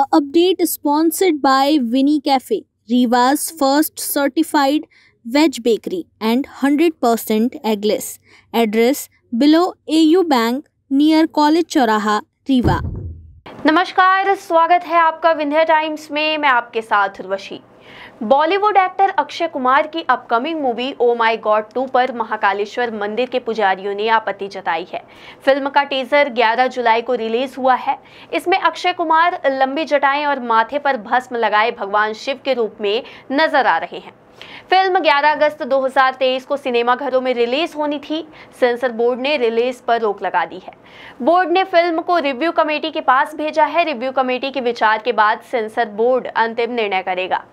Update sponsored by Winnie cafe रिवाज first certified veg bakery and hundred percent eggless address below A U bank near college चौराहा रीवा नमस्कार स्वागत है आपका Vindhya times में मैं आपके साथ रशी बॉलीवुड एक्टर अक्षय कुमार की upcoming movie Oh My God two पर महाकालेश्वर मंदिर के पुजारियों ने आपत्ति जताई है फिल्म का टीजर 11 जुलाई को रिलीज हुआ है इसमें अक्षय कुमार लंबी जटाएं और माथे पर भस्म लगाए भगवान शिव के रूप में नजर आ रहे हैं फिल्म 11 अगस्त 2023 को सिनेमा घरों में रिलीज होनी थी सेंसर बोर्ड ने रिलीज पर रोक लगा दी है बोर्ड ने फिल्म को रिव्यू कमेटी के पास भेजा है रिव्यू कमेटी के विचार के बाद सेंसर बोर्ड अंतिम निर्णय करेगा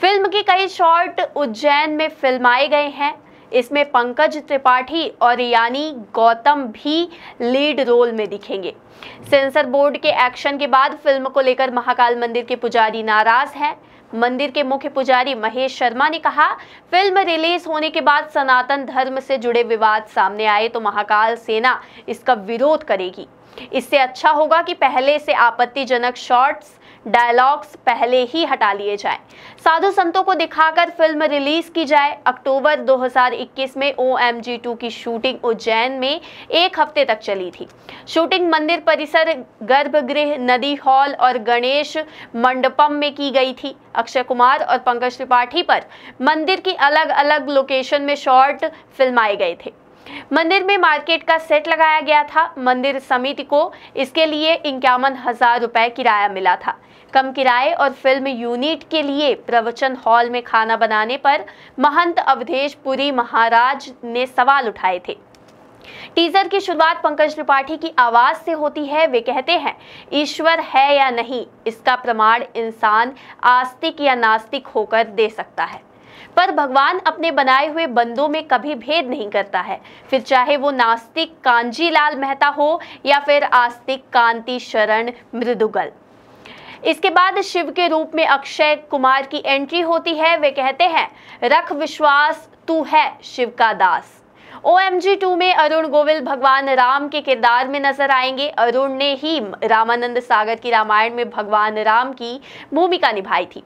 फिल्म के कई शॉर्ट उज्जैन में फिल्माए गए हैं इसमें पंकज त्रिपाठी और यानी गौतम भी लीड रोल में दिखेंगे सेंसर बोर्ड के एक्शन के बाद फिल्म को लेकर महाकाल मंदिर के पुजारी नाराज हैं मंदिर के मुख्य पुजारी महेश शर्मा ने कहा फिल्म रिलीज होने के बाद सनातन धर्म से जुड़े विवाद सामने आए तो महाकाल सेना इसका विरोध करेगी इससे अच्छा होगा कि पहले से आपत्तिजनक शॉर्ट्स डायलॉग्स पहले ही हटा लिए जाएं। साधु संतों को दिखाकर फिल्म रिलीज की जाए अक्टूबर 2021 में ओ एम की शूटिंग उज्जैन में एक हफ्ते तक चली थी शूटिंग मंदिर परिसर गर्भगृह नदी हॉल और गणेश मंडपम में की गई थी अक्षय कुमार और पंकज त्रिपाठी पर मंदिर की अलग अलग लोकेशन में शॉर्ट फिल्माए गए थे मंदिर में मार्केट का सेट लगाया गया था मंदिर समिति को इसके लिए इक्यावन हजार रुपए किराया मिला था कम किराए और फिल्म यूनिट के लिए प्रवचन हॉल में खाना बनाने पर महंत अवधेश पुरी महाराज ने सवाल उठाए थे टीजर की शुरुआत पंकज त्रिपाठी की आवाज से होती है वे कहते हैं ईश्वर है या नहीं इसका प्रमाण इंसान आस्तिक या नास्तिक होकर दे सकता है पर भगवान अपने बनाए हुए बंदों में कभी भेद नहीं करता है फिर चाहे वो नास्तिक कांजीलाल मेहता हो या फिर आस्तिक कांति शरण मृदुगल इसके बाद शिव के रूप में अक्षय कुमार की एंट्री होती है वे कहते हैं रख विश्वास तू है शिव का दास ओ एम जी टू में अरुण गोविल भगवान राम के किरदार में नजर आएंगे अरुण ने ही रामानंद सागर की रामायण में भगवान राम की भूमिका निभाई थी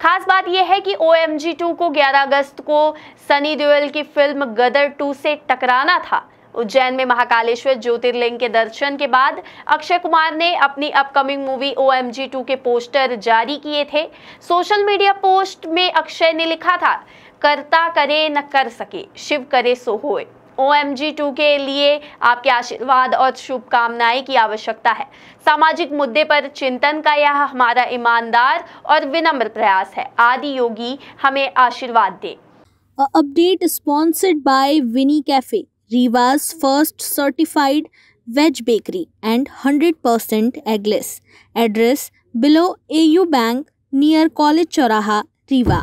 खास बात यह है कि ओ एम जी टू को 11 अगस्त को सनी देओल की फिल्म गदर टू से टकराना था उज्जैन में महाकालेश्वर ज्योतिर्लिंग के दर्शन के बाद अक्षय कुमार ने अपनी upcoming movie O M G two के पोस्टर जारी किए थे सोशल मीडिया पोस्ट में अक्षय ने लिखा था करता करे न कर सके शिव करे सो होए ओ एम जी टू के लिए आपके आशीर्वाद और शुभकामनाएं की आवश्यकता है सामाजिक मुद्दे पर चिंतन का यह हमारा ईमानदार और विनम्र प्रयास है आदि योगी हमें आशीर्वाद दे update sponsored by Winnie cafe रिवाज first certified veg bakery and 100% percent eggless address below AU bank near college चौराहा रीवा